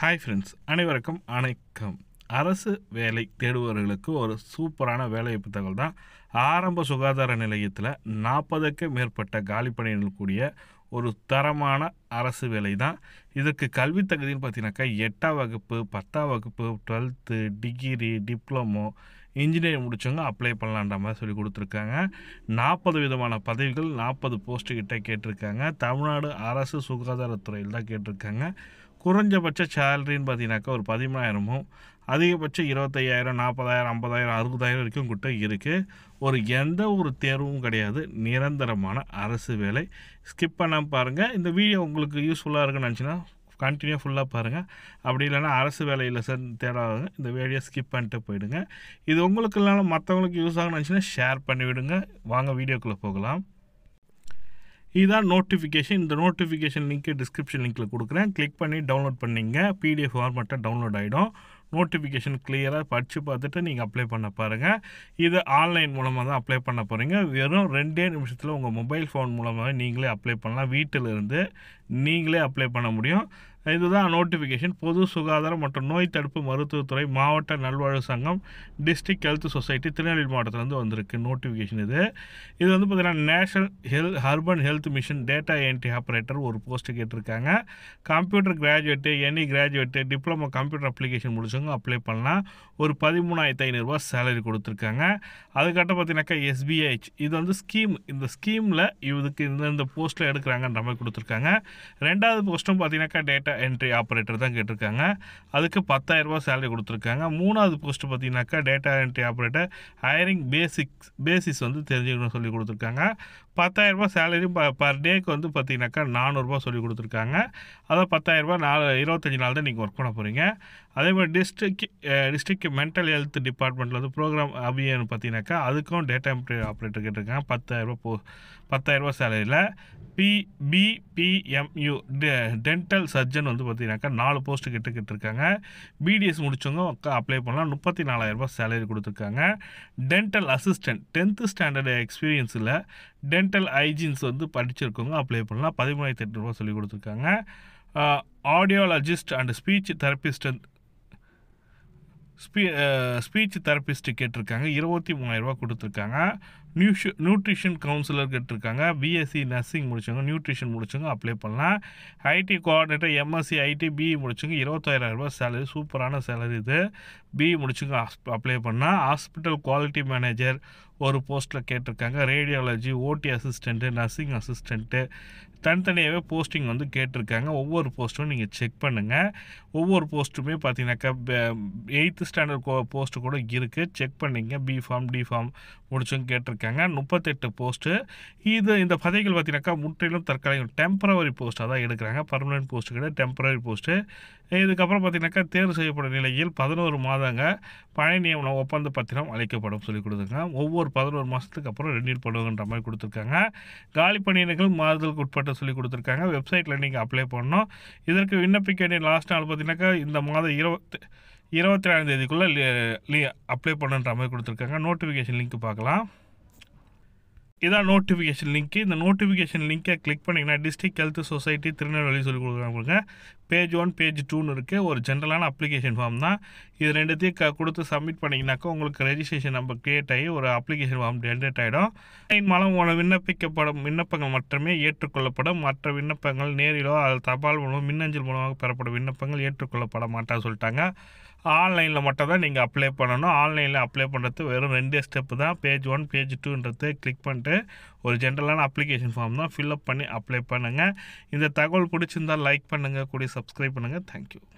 hi friends அனைவருக்கும் அனைக்கம் அரசு வேலை தேடுபவர்களுக்கு ஒரு சூப்பரான வேலைவாய்ப்பு தகவல் தான் ஆரம்ப சுகாதார நிலையத்தில் நாற்பதுக்கு மேற்பட்ட காலி பணியிடல் கூடிய ஒரு தரமான அரசு வேலை தான் இதற்கு கல்வி தகுதின்னு பார்த்தீங்கன்னாக்கா எட்டாம் வகுப்பு பத்தாம் வகுப்பு டுவெல்த்து டிகிரி டிப்ளமோ இன்ஜினியரிங் முடித்தவங்க அப்ளை பண்ணலான்ற மாதிரி சொல்லி கொடுத்துருக்காங்க நாற்பது விதமான பதவிகள் நாற்பது போஸ்ட்டுக்கிட்ட கேட்டிருக்காங்க தமிழ்நாடு அரசு சுகாதாரத்துறையில் தான் கேட்டிருக்காங்க குறைஞ்சபட்ச சேலரின்னு பார்த்தீங்கன்னாக்கா ஒரு பதிமூணாயிரமும் அதிகபட்சம் இருபத்தையாயிரம் நாற்பதாயிரம் ஐம்பதாயிரம் அறுபதாயிரம் வரைக்கும் கிட்ட இருக்குது ஒரு எந்த ஒரு தேர்வும் கிடையாது நிரந்தரமான அரசு வேலை ஸ்கிப் பண்ணாமல் பாருங்கள் இந்த வீடியோ உங்களுக்கு யூஸ்ஃபுல்லாக இருக்குன்னு நினச்சின்னா கண்டினியூ ஃபுல்லாக பாருங்கள் அப்படி இல்லைனா அரசு வேலையில் சார் தேடாதவங்க இந்த வீடியோ ஸ்கிப் பண்ணிட்டு போயிடுங்க இது உங்களுக்கு இல்லைனாலும் மற்றவங்களுக்கு யூஸ் ஆகணும்னு நினச்சின்னா ஷேர் பண்ணிவிடுங்க வாங்க வீடியோக்குள்ளே போகலாம் இதுதான் நோட்டிஃபிகேஷன் இந்த நோட்டிஃபிகேஷன் லிங்க்கு டிஸ்கிரிப்ஷன் லிங்க்கில் கொடுக்குறேன் கிளிக் பண்ணி டவுன்லோட் பண்ணிங்க பிடிஎஃப் ஃபார்மெட்டாக டவுன்லோட் ஆகிடும் நோட்டிஃபிகேஷன் கிளியராக படித்து பார்த்துட்டு நீங்கள் அப்ளை பண்ண பாருங்கள் இது ஆன்லைன் மூலமாக தான் அப்ளை பண்ண போகிறீங்க வெறும் ரெண்டே நிமிஷத்தில் உங்கள் மொபைல் ஃபோன் மூலமாக நீங்களே அப்ளை பண்ணலாம் வீட்டிலிருந்து நீங்களே அப்ளை பண்ண முடியும் இதுதான் நோட்டிஃபிகேஷன் பொது சுகாதாரம் மற்றும் நோய் தடுப்பு மருத்துவத்துறை மாவட்ட நல்வாழ்வு சங்கம் டிஸ்ட்ரிக்ட் ஹெல்த் சொசைட்டி திருநெல்வேலி மாவட்டத்திலேருந்து வந்திருக்கு நோட்டிஃபிகேஷன் இது இது வந்து பார்த்திங்கன்னா நேஷனல் ஹெல் ஹர்பன் health mission data entry operator ஒரு போஸ்ட்டு கேட்டிருக்காங்க computer graduate any graduate diploma computer application முடிச்சவங்க அப்ளை பண்ணலாம் ஒரு பதிமூணாயிரத்து ஐநூறுரூவா சேலரி கொடுத்துருக்காங்க அதுக்கிட்ட பார்த்தீங்கன்னாக்கா எஸ்பிஐஹெச் இது வந்து ஸ்கீம் இந்த ஸ்கீமில் இதுக்கு இந்த இந்த போஸ்ட்டில் எடுக்கிறாங்கன்ற மாதிரி கொடுத்துருக்காங்க ரெண்டாவது போஸ்ட்டும் பார்த்தீங்கன்னாக்கா டேட்டா என்ட்ரி ஆப்ரேட்டர் தான் கேட்டிருக்காங்க அதுக்கு பத்தாயிரரூபா சேலரி கொடுத்துருக்காங்க மூணாவது போஸ்ட் பார்த்தீங்கன்னாக்கா data entry operator hiring basics basis வந்து தெரிஞ்சுக்கணும்னு சொல்லி கொடுத்துருக்காங்க பத்தாயிரரூபா சேலரி பர் டேக்கு வந்து பார்த்தீங்கன்னாக்கா நானூறுரூபா சொல்லி கொடுத்துருக்காங்க அதான் பத்தாயிரரூபா நாலு இருபத்தஞ்சி நாள் தான் நீங்கள் ஒர்க் பண்ண போகிறீங்க அதே மாதிரி டிஸ்ட்ரிக் டிஸ்ட்ரிக் மென்டல் ஹெல்த் டிபார்ட்மெண்ட்டில் வந்து ப்ரோக்ராம் அபியன்னு பார்த்தீங்கன்னாக்கா அதுக்கும் டேட்டா என்ட்ரி ஆப்ரேட்டர் கேட்டிருக்காங்க பத்தாயிரரூபா போ பத்தாயிரரூபா சேலரியில் பிபிபிஎம்யூ டென்டல் சர்ஜன் பேர் வந்து பார்த்தீங்கன்னாக்கா நாலு போஸ்ட்டு கிட்ட கிட்டிருக்காங்க பிடிஎஸ் முடிச்சவங்க அப்ளை பண்ணலாம் முப்பத்தி நாலாயிரரூபா சேலரி கொடுத்துருக்காங்க டென்டல் அசிஸ்டன்ட் டென்த்து ஸ்டாண்டர்டு எக்ஸ்பீரியன்ஸில் டென்டல் ஹைஜீன்ஸ் வந்து படிச்சிருக்கவங்க அப்ளை பண்ணலாம் பதிமூணாயிரத்தி ரூபா சொல்லி கொடுத்துருக்காங்க ஆடியோலஜிஸ்ட் அண்ட் ஸ்பீச் தெரப்பிஸ்ட் ஸ்பீ ஸ்பீச் தெரப்பிஸ்ட்டு கேட்டிருக்காங்க இருபத்தி மூணாயிரரூபா கொடுத்துருக்காங்க நியூஷன் நியூட்ரிஷன் கவுன்சிலர் கேட்டிருக்காங்க பிஎஸ்சி நர்சிங் முடிச்சவங்க நியூட்ரிஷன் முடிச்சவங்க அப்ளை பண்ணலாம் IT coordinator MSc IT BE முடிச்சவங்க இருபத்தாயிரம் ரூபாய் சேலரி சூப்பரான சேலரி இது பிஇ e முடிச்சவங்க அப்ளை பண்ணால் ஹாஸ்பிட்டல் குவாலிட்டி மேனேஜர் ஒரு போஸ்ட்டில் கேட்டிருக்காங்க radiology OT assistant nursing assistant தனித்தனியாகவே போஸ்டிங் வந்து கேட்டிருக்காங்க ஒவ்வொரு போஸ்ட்டும் நீங்கள் செக் பண்ணுங்கள் ஒவ்வொரு போஸ்ட்டுமே பார்த்தீங்கன்னாக்கா எயித்து ஸ்டாண்டர்ட் போஸ்ட்டு கூட இருக்குது செக் பண்ணிங்க பி ஃபார்ம் டி ஃபார்ம் முடிச்சவங்க கேட்டிருக்காங்க போட்டிருக்காங்க முப்பத்தெட்டு போஸ்ட்டு இது இந்த பதவிகள் பார்த்தீங்கன்னாக்கா முற்றிலும் தற்காலிக டெம்பரவரி போஸ்ட்டாக தான் எடுக்கிறாங்க பர்மனெண்ட் போஸ்ட்டு கிடையாது டெம்பரவரி போஸ்ட்டு இதுக்கப்புறம் பார்த்தீங்கன்னாக்கா தேர்வு செய்யப்படும் நிலையில் பதினோரு மாதங்க பழைய நியமன ஒப்பந்த பத்திரம் அளிக்கப்படும் சொல்லி கொடுத்துருங்க ஒவ்வொரு பதினோரு மாதத்துக்கு அப்புறம் ரெனியூல் பண்ணுவோங்கிற மாதிரி கொடுத்துருக்காங்க காலி பணியினர்கள் மாறுதலுக்கு உட்பட்டு சொல்லி கொடுத்துருக்காங்க வெப்சைட்டில் நீங்கள் அப்ளை பண்ணணும் இதற்கு விண்ணப்பிக்க வேண்டிய லாஸ்ட் நாள் பார்த்தீங்கன்னாக்கா இந்த மாதம் இருபத்தி இருபத்தி ஏழாம் தேதிக்குள்ளே அப்ளை பண்ணுன்ற மாதிரி கொடுத்துருக்காங்க நோட்டிஃபிகேஷன் லிங்க் பார்க்கலாம் இதான் நோட்டிஃபிகேஷன் லிங்க்கு இந்த நோட்டிஃபிகேஷன் லிங்க்கை கிளிக் பண்ணிங்கன்னா டிஸ்ட்ரிக்ட் ஹெல்த் சொசைட்டி திருநெல்வேலி சொல்லி கொடுக்குறாங்க பேஜ் ஒன் பேஜ் டூன்னு இருக்குது ஒரு ஜென்ரலான அப்ளிகேஷன் ஃபார்ம் தான் இது ரெண்டுத்தையும் க கொடுத்து சப்மிட் பண்ணிங்கனாக்கா உங்களுக்கு ரெஜிஸ்ட்ரேஷன் நம்பர் க்ரியேட் ஆகி ஒரு அப்ளிகேஷன் ஃபார்ம் ஜென்ரேட் ஆகிடும் ஆன்லைன் மூலம் உங்களை விண்ணப்பிக்கப்படும் விண்ணப்பங்கள் மட்டுமே ஏற்றுக்கொள்ளப்படும் மற்ற விண்ணப்பங்கள் நேரிலோ அது தபால் மூலமாக மின்னஞ்சல் மூலமாக பெறப்படும் விண்ணப்பங்கள் ஏற்றுக்கொள்ளப்பட மாட்டா சொல்லிட்டாங்க ஆன்லைனில் மட்டும் தான் நீங்கள் அப்ளை பண்ணணும் ஆன்லைனில் அப்ளை பண்ணுறது வெறும் ரெண்டே ஸ்டெப்பு தான் பேஜ் ஒன் பேஜ் டூன்றது கிளிக் பண்ணிட்டு ஒரு ஜென்ரலான அப்ளிகேஷன் ஃபார்ம் தான் ஃபில்அப் பண்ணி அப்ளை பண்ணுங்கள் இந்த தகவல் பிடிச்சிருந்தால் லைக் பண்ணுங்கள் கூடிய சப்ஸ்கிரைப் பண்ணுங்கள் தேங்க்யூ